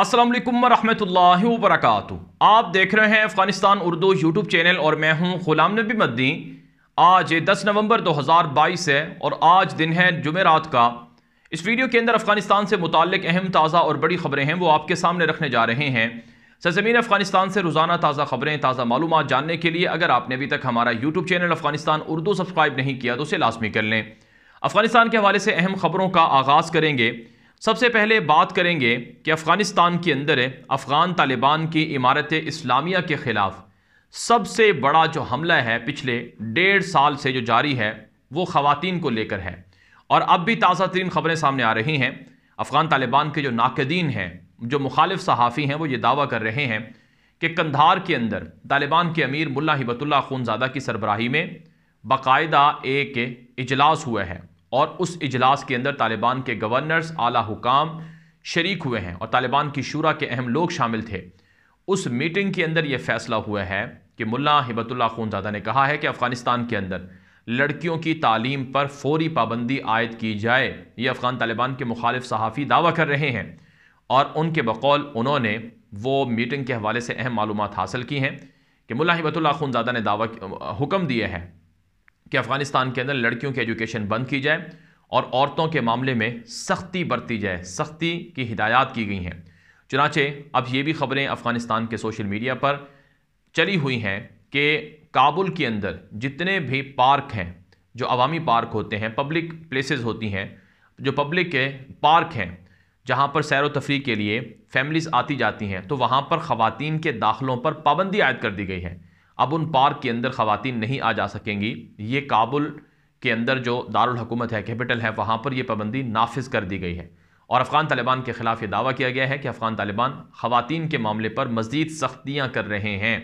असलम वरहमल वरक आप देख रहे हैं अफगानिस्तान उर्दू यूट्यूब चैनल और मैं हूं गुलाम नबी मदनी आज 10 नवंबर 2022 है और आज दिन है जुमेरात का इस वीडियो के अंदर अफगानिस्तान से मुतक अहम ताज़ा और बड़ी खबरें हैं वो आपके सामने रखने जा रहे हैं सरजमीन अफगानिस्तान से रोज़ाना ताज़ा खबरें ताज़ा मालूम जानने के लिए अगर आपने अभी तक हमारा YouTube channel Afghanistan Urdu subscribe नहीं किया तो उसे लाजमी कर लें अफगानिस्तान के हवाले से अहम खबरों का आगाज़ करेंगे सबसे पहले बात करेंगे कि अफ़गानिस्तान के अंदर अफ़गान तालिबान की इमारत इस्लामिया के ख़िलाफ़ सबसे बड़ा जो हमला है पिछले डेढ़ साल से जो जारी है वो ख़वान को लेकर है और अब भी ताज़ा तरीन ख़बरें सामने आ रही हैं अफ़गान तालिबान के जो नाकदीन हैं जो मुखालिफ सहाफ़ी हैं वो ये दावा कर रहे हैं कि कंधार के अंदर तालिबान के अमीर मुला हिबतुल्ला खूनजादा की सरबराही में बाकायदा एक इजलास हुआ है और उस इजलास के अंदर तालिबान के गवर्नर्स आला हुकाम शरीक हुए हैं और तालिबान की शूरा के अहम लोग शामिल थे उस मीटिंग के अंदर यह फैसला हुआ है कि मुला हिबतुल्ला खूनजादा ने कहा है कि अफ़गानिस्तान के अंदर लड़कियों की तालीम पर फौरी पाबंदी आयद की जाए ये अफ़गान तालिबान के मुखालिफ सहाफ़ी दावा कर रहे हैं और उनके बकौल उन्होंने वो मीटिंग के हवाले से अहम मालूम हासिल की हैं कि मुला हिबतुल्ला खूनजादा ने दावा हुक्म दिए है कि अफगानिस्तान के अंदर लड़कियों की एजुकेशन बंद की जाए और औरतों के मामले में सख्ती बरती जाए सख्ती की हिदायत की गई हैं चुनाचे अब ये भी खबरें अफ़गानिस्तान के सोशल मीडिया पर चली हुई हैं कि काबुल के अंदर जितने भी पार्क हैं जो अवामी पार्क होते हैं पब्लिक प्लेसेस होती हैं जो पब्लिक के पार्क हैं जहाँ पर सैर व तफरी के लिए फैमिलीज़ आती जाती हैं तो वहाँ पर ख़वान के दाखिलों पर पाबंदी आयद कर दी गई है अब उन पार्क के अंदर खवतिन नहीं आ जा सकेंगी ये काबुल के अंदर जो दारुल है कैपिटल है वहाँ पर यह पाबंदी नाफिज कर दी गई है और अफ़गान तालिबान के ख़िलाफ़ ये दावा किया गया है कि अफ़गान तालिबान ख़वातीन के मामले पर मज़ीद सख्तियाँ कर रहे हैं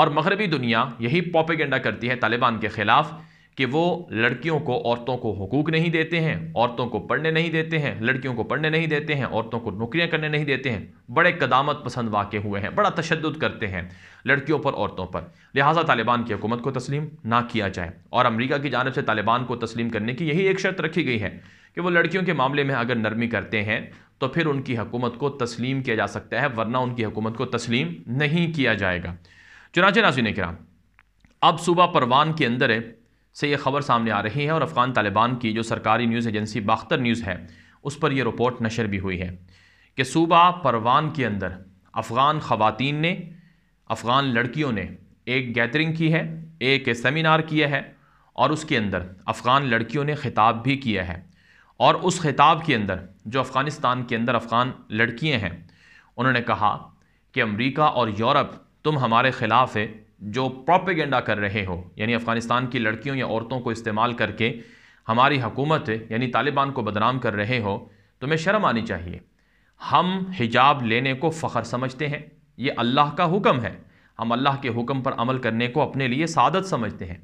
और मगरबी दुनिया यही पॉपिगेंडा करती है तालिबान के ख़िलाफ़ कि वो लड़कियों को औरतों को हकूक़ नहीं देते हैं औरतों को पढ़ने नहीं देते हैं लड़कियों को पढ़ने नहीं देते हैं औरतों को नौकरियाँ करने नहीं देते हैं बड़े कदामत पसंद वाक़ हुए हैं बड़ा तशद करते हैं लड़कियों पर औरतों पर लिहाजा तालिबान की हुकूमत को तस्लीम ना किया जाए और अमरीका की जानब से तालिबान को तस्लीम करने की यही एक शर्त रखी गई है कि वो लड़कियों के मामले में अगर नरमी करते हैं तो फिर उनकी हुकूमत को तस्लीम किया जा सकता है वरना उनकी हकूमत को तस्लीम नहीं किया जाएगा चुनाच नाजी ने कहा अब सुबह परवान के अंदर से ये खबर सामने आ रही है और अफ़गान तालिबान की जो सरकारी न्यूज़ एजेंसी बाख्तर न्यूज़ है उस पर यह रिपोर्ट नशर भी हुई है कि सूबा परवान के अंदर अफ़गान ख़वातीन ने अफ़गान लड़कियों ने एक गैदरिंग की है एक सेमिनार किया है और उसके अंदर अफ़गान लड़कियों ने ख़िताब भी किया है और उस खिताब के अंदर जो अफ़गानिस्तान के अंदर अफ़गान लड़कियाँ हैं उन्होंने कहा कि अमेरिका और यूरोप तुम हमारे ख़िलाफ़ जो प्रोपेगेंडा कर रहे हो यानी अफ़गानिस्तान की लड़कियों या औरतों को इस्तेमाल करके हमारी हुकूमत यानी तालिबान को बदनाम कर रहे हो तो मैं शर्म आनी चाहिए हम हिजाब लेने को फ़ख्र समझते हैं ये अल्लाह का हुक्म है हम अल्लाह के हुक्म पर अमल करने को अपने लिए सादत समझते हैं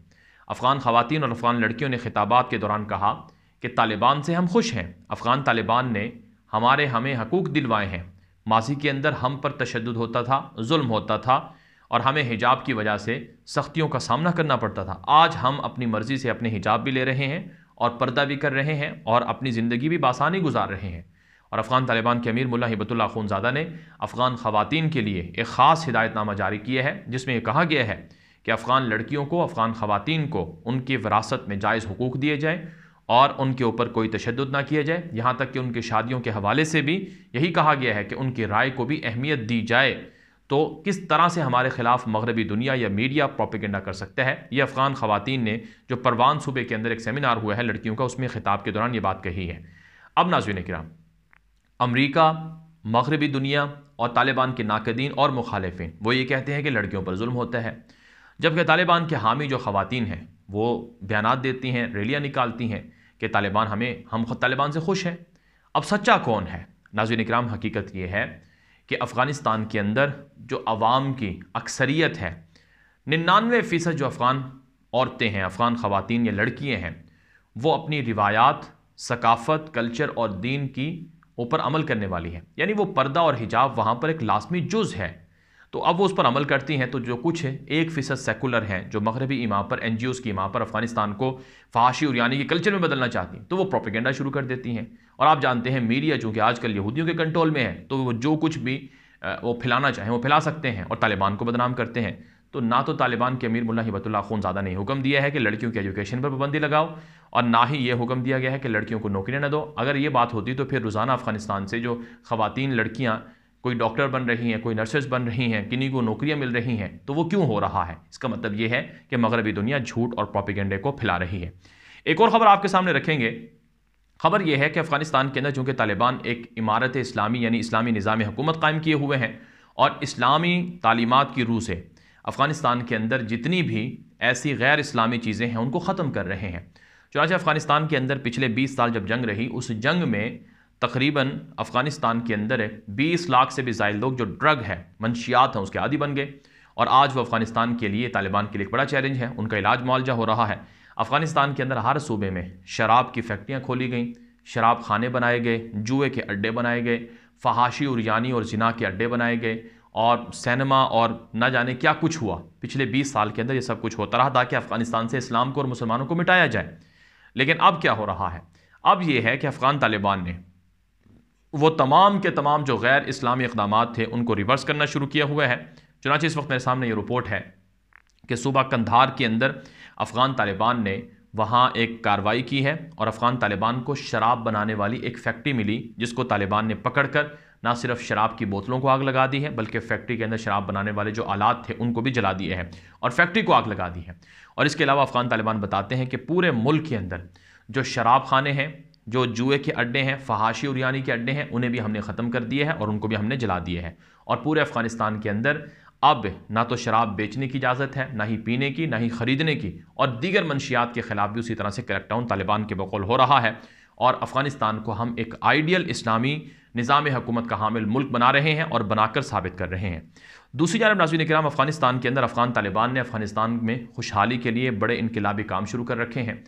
अफ़गान ख़वान और अफ़गान लड़कियों ने खिताबात के दौरान कहा कि तालिबान से हम खुश हैं अफ़गान तालिबान ने हमारे हमें हकूक़ दिलवाए हैं माजी के अंदर हम पर तशद होता था जुल्म होता था और हमें हिजाब की वजह से सख्तियों का सामना करना पड़ता था आज हम अपनी मर्ज़ी से अपने हिजाब भी ले रहे हैं और पर्दा भी कर रहे हैं और अपनी ज़िंदगी भी बासानी गुजार रहे हैं और अफ़गान तालिबान के अमीर मुला हिबतुल्ला खूनजादा ने अफ़गान ख़वान के लिए एक ख़ास हिदायतनामा जारी किया है जिसमें यह कहा गया है कि अफ़गान लड़कियों को अफ़गान ख़वान को उनकी विरासत में जायज़ हकूक़ दिए जाएँ और उनके ऊपर कोई तशद ना किया जाए यहाँ तक कि उनकी शादियों के हवाले से भी यही कहा गया है कि उनकी राय को भी अहमियत दी जाए तो किस तरह से हमारे खिलाफ मगरबी दुनिया या मीडिया प्रोपिगेंडा कर सकता है ये अफ़गान ख़वातीन ने जो परवान सूबे के अंदर एक सेमिनार हुआ है लड़कियों का उसमें खिताब के दौरान ये बात कही है अब नाजुन कराम अमरीका मगरबी दुनिया और तालिबान के नाकदीन और मुखालफन वो ये कहते हैं कि लड़कियों पर जुल्म होता है जबकि तालिबान के हामी जो ख़वातीन हैं वो बयान देती हैं रैलियाँ निकालती हैं कि तालिबान हमें हम खुद तालिबान से खुश हैं अब सच्चा कौन है नाजुन कराम हकीकत ये है कि अफ़गानिस्तान के अंदर जो आवाम की अक्सरियत है निन्यानवे फ़ीसद जो अफ़गान औरतें हैं अफ़गान ख़वान या लड़कियाँ हैं वो अपनी रिवायात सकाफ़त कल्चर और दीन की ऊपर अमल करने वाली हैं यानी वो पर्दा और हिजाब वहाँ पर एक लाजमी जुज़ है तो अब वो उस पर अमल करती हैं तो जो कुछ है एक फ़ीसद सेकुलर हैं जो मगरबी इमाम पर एन जी की इमाम पर अफगानिस्तान को फाशी और यानी कि कल्चर में बदलना चाहती हैं तो वो प्रोपीगेंडा शुरू कर देती हैं और आप जानते हैं मीडिया चूँकि आजकल यहूदियों के कंट्रोल में है तो वो जो कुछ भी वो फैलाना चाहें वो फैला सकते हैं और तालिबान को बदनाम करते हैं तो ना तो तालिबान के अमीर मुला हिबतुल्ला खून ज़्यादा नहीं हुक्म दिया है कि लड़कियों की एजुकेशन पर पाबंदी लगाओ और ना ही ये हुक्म दिया गया है कि लड़कियों को नौकरियाँ न दो अगर ये बात होती तो फिर रोज़ाना अफगानिस्तान से जो ख़वान लड़कियाँ कोई डॉक्टर बन रही हैं कोई नर्सेज बन रही हैं किन्हीं को नौकरियां मिल रही हैं तो वो क्यों हो रहा है इसका मतलब ये है कि मगरबी दुनिया झूठ और प्रोपिगेंडे को फैला रही है एक और ख़बर आपके सामने रखेंगे खबर यह है कि अफ़गानिस्तान के अंदर चूँकि तालिबान एक इमारत इस्लामी यानी इस्लामी निज़ाम हुकूमत कायम किए हुए हैं और इस्लामी तालीमत की रूह से अफ़गानिस्तान के अंदर जितनी भी ऐसी गैर इस्लामी चीज़ें हैं उनको ख़त्म कर रहे हैं चुनाच अफ़गानिस्तान के अंदर पिछले 20 साल जब जंग रही उस जंग में तकरीबन अफ़गानिस्तान के अंदर है बीस लाख से भी जायद लोग जो ड्रग है मंशियात हैं उसके आदि बन गए और आज वो अफ़गानिस्तान के लिए तालिबान के लिए एक बड़ा चैलेंज है उनका इलाज मुआवजा हो रहा है अफ़गानिस्तान के अंदर हर सूबे में शराब की फैक्ट्रियाँ खोली गई शराब खाने बनाए गए जुए के अड्डे बनाए गए फहाशी और यानी और जिना के अड्डे बनाए गए और सैनमा और ना जाने क्या कुछ हुआ पिछले 20 साल के अंदर ये सब कुछ होता रहा ताकि अफ़गानिस्तान से इस्लाम को और मुसलमानों को मिटाया जाए लेकिन अब क्या हो रहा है अब ये है कि अफ़गान तालिबान ने वो तमाम के तमाम जो गैर इस्लामी इकदाम थे उनको रिवर्स करना शुरू किया हुआ है चुनाच इस वक्त मेरे सामने ये रिपोर्ट है कि सूबा कंधार के अंदर अफ़गान तालिबान ने वहाँ एक कार्रवाई की है और अफ़गान तालिबान को शराब बनाने वाली एक फैक्ट्री मिली जिसको तालिबान ने पकड़ कर ना सिर्फ शराब की बोतलों को आग लगा दी है बल्कि फैक्ट्री के अंदर शराब बनाने वाले जो आलात थे उनको भी जला दिए हैं और फैक्ट्री को आग लगा दी है और इसके अलावा अफ़गान तालिबान बताते हैं कि पूरे मुल्क के अंदर जो शराब खाने हैं जो जुए के अड्डे हैं फहाशी और यानी के अड्डे हैं उन्हें भी हमने ख़त्म कर दिए हैं और उनको भी हमने जला दिए हैं और पूरे अफ़गानिस्तान के अंदर अब ना तो शराब बेचने की इजाज़त है ना ही पीने की ना ही ख़रीदने की और दीगर मनशियात के ख़िलाफ़ भी उसी तरह से करैक्टाउन तालिबान के बकौल हो रहा है और अफ़गानिस्तान को हम एक आइडियल इस्लामी निज़ाम हुकूमत का हामिल मुल्क बना रहे हैं और बनाकर साबित कर रहे हैं दूसरी जानब नाजी कराम अफ़गानिस्तान के अंदर अफ़गान तालिबान ने अफ़गानिस्तान में खुशहाली के लिए बड़े इनकलाबी काम शुरू कर रखे हैं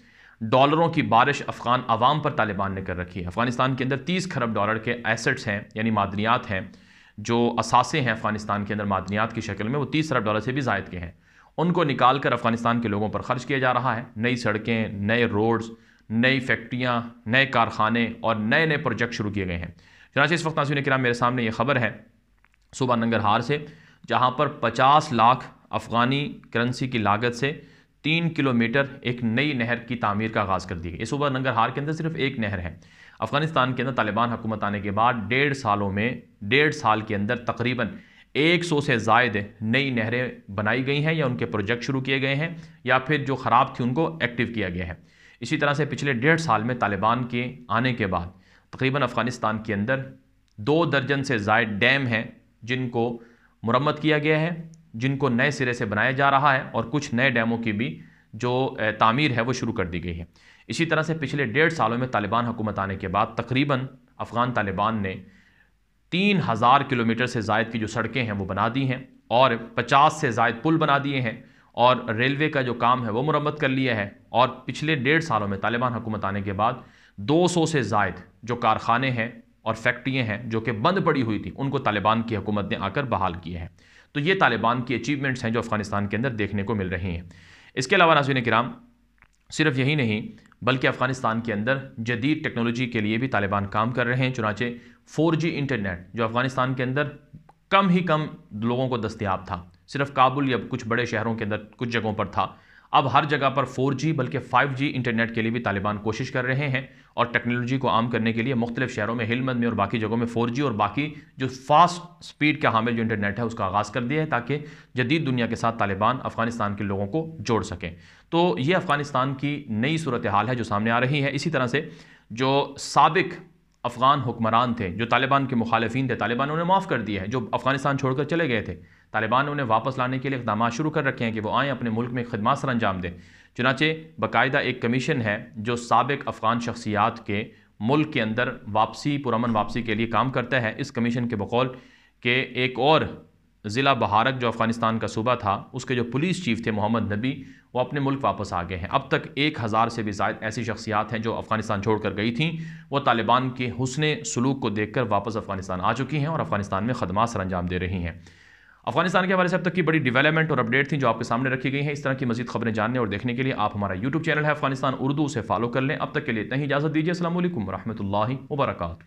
डॉलरों की बारिश अफगान आवाम पर तालिबान ने कर रखी है अफगानिस्तान के अंदर तीस खरब डॉलर के एसेट्स हैं यानी मादनियात हैं जो असासे हैं अफगानिस्तान के अंदर मादनियात की शक्ल में वो तीस खरब डॉलर से भी जायद के हैं उनको निकाल कर अफगानिस्तान के लोगों पर खर्च किया जा रहा है नई सड़कें नए रोड्स नई फैक्ट्रियाँ नए कारखाने और नए नए प्रोजेक्ट शुरू किए गए हैं चनाचे इस वक्त नासिर कराम मेरे सामने ये खबर है सुबह नंगरहार से जहाँ पर पचास लाख अफगानी करेंसी की लागत से तीन किलोमीटर एक नई नहर की तमीर का आगाज़ कर दिया इस सूबा नंगरहार के अंदर सिर्फ एक नहर है अफगानिस्तान के अंदर तालिबान हुकूमत आने के बाद डेढ़ सालों में डेढ़ साल के अंदर तकरीबन 100 से जायद नई नहरें बनाई गई हैं या उनके प्रोजेक्ट शुरू किए गए हैं या फिर जो ख़राब थी उनको एक्टिव किया गया है इसी तरह से पिछले डेढ़ साल में तालिबान के आने के बाद तकरीबन अफ़गानिस्तान के अंदर दो दर्जन से जायद डैम हैं जिनको मुरम्मत किया गया है जिनको नए सिरे से बनाया जा रहा है और कुछ नए डैमों की भी जो तामीर है वो शुरू कर दी गई है इसी तरह से पिछले डेढ़ सालों में तालिबान हुकूमत आने के बाद तकरीबन अफ़गान तालिबान ने तीन हज़ार किलोमीटर से जायद की जो सड़कें हैं वो बना दी हैं और पचास से जायद पुल बना दिए हैं और रेलवे का जो काम है वो मुरम्मत कर लिया है और पिछले डेढ़ सालों में तालिबान हुकूमत आने के बाद दो सौ से जायद जो कारखाने हैं और फैक्ट्रियाँ हैं जो कि बंद पड़ी हुई थी उनको तालिबान की हुकूमत ने आकर बहाल किए हैं तो ये तालिबान की अचीवमेंट्स हैं जो अफ़गानिस्तान के अंदर देखने को मिल रही हैं इसके अलावा नाजीन कराम सिर्फ यही नहीं बल्कि अफ़गानिस्तान के अंदर जदीद टेक्नोलॉजी के लिए भी तालिबान काम कर रहे हैं चुनाचे जी इंटरनेट जो अफ़गानिस्तान के अंदर कम ही कम लोगों को दस्तियाब था सिर्फ काबुल या कुछ बड़े शहरों के अंदर कुछ जगहों पर था अब हर जगह पर 4G बल्कि 5G इंटरनेट के लिए भी तालिबान कोशिश कर रहे हैं और टेक्नोलॉजी को आम करने के लिए मुख्तलिफ शहरों में हिलमंद में और बाकी जगहों में 4G और बाकी जो फास्ट स्पीड के हामिल जो इंटरनेट है उसका आगाज़ कर दिया है ताकि जदीद दुनिया के साथ तालिबान अफगानिस्तान के लोगों को जोड़ सकें तो ये अफ़गानिस्तान की नई सूरत हाल है जो सामने आ रही है इसी तरह से जो सबक अफ़गान हुक्मरान थे जो तालिबान के मुखालफी थे तालिबान उन्हें माफ़ कर दिया है जो अफ़गानिस्तान छोड़कर चले गए थे तालिबान ने उन्हें वापस लाने के लिए इकदाम शुरू कर रखे हैं कि वो आएँ अपने मुल्क में खदमा सर अंजाम दें चुनाचे बाकायदा एक कमीशन है जो सबक अफ़गान शख्सियात के मुल्क के अंदर वापसी पुरमन वापसी के लिए काम करता है इस कमीशन के बकौल के एक और ज़िला बहारक जो अफ़गानिस्तान का सूबा था उसके जो पुलिस चीफ थे मोहम्मद नबी वो अपने मुल्क वापस आ गए हैं अब तक एक हज़ार से भी ज़ायद ऐसी शख्सियात हैं जो अफ़गानिस्तान छोड़ कर गई थीं वो तालिबान के हसन सलूक को देख कर वापस अफ़गानिस्तान आ चुकी हैं और अफ़गानिस्तान में खदमा सर अंजाम दे रही हैं अफगानिस्तान के हवाले से अब तक की बड़ी डेवलपमेंट और अपडेट थी जो आपके सामने रखी गई है इस तरह की मजीद खबरें जानने और देखने के लिए आप हमारा यूट्यूब चैनल है अफगानिस्तान उर्दू से फॉलो कर लें अब तक के लिए इतना ही इजाजत दीजिए असल वरहमल वबरक